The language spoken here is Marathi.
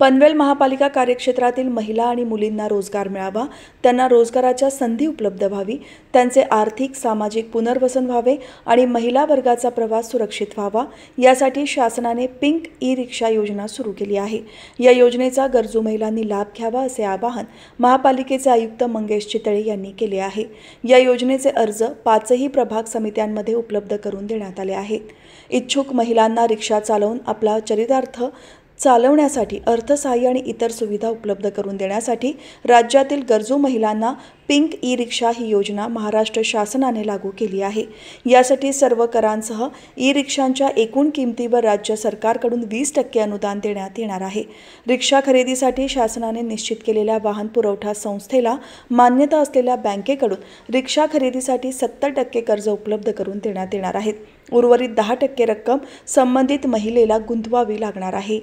पनवेल महापालिका कार्यक्षेत्रातील महिला आणि मुलींना रोजगार मिळावा त्यांना रोजगाराच्या संधी उपलब्ध व्हावी त्यांचे आर्थिक सामाजिक पुनर्वसन व्हावे आणि महिला वर्गाचा प्रवास सुरक्षित व्हावा यासाठी शासनाने पिंक ई रिक्षा योजना सुरू केली आहे या योजनेचा गरजू महिलांनी लाभ घ्यावा असे आवाहन महापालिकेचे आयुक्त मंगेश चितळे यांनी केले आहे या योजनेचे अर्ज पाचही प्रभाग समित्यांमध्ये उपलब्ध करून देण्यात आले आहेत इच्छुक महिलांना रिक्षा चालवून आपला चरितार्थ चालवण्यासाठी अर्थसहाय्य आणि इतर सुविधा उपलब्ध करून देण्यासाठी राज्यातील गरजू महिलांना पिंक ई रिक्षा ही योजना महाराष्ट्र शासनाने लागू केली आहे यासाठी सर्व करांसह ई रिक्षांच्या एकूण किमतीवर राज्य सरकारकडून वीस टक्के अनुदान देण्यात येणार आहे रिक्षा खरेदीसाठी शासनाने निश्चित केलेल्या वाहन पुरवठा संस्थेला मान्यता असलेल्या बँकेकडून रिक्षा खरेदीसाठी सत्तर टक्के कर्ज उपलब्ध करून देण्यात येणार आहेत उर्वरित दहा टक्के रक्कम संबंधित महिलेला गुंतवावी लागणार आहे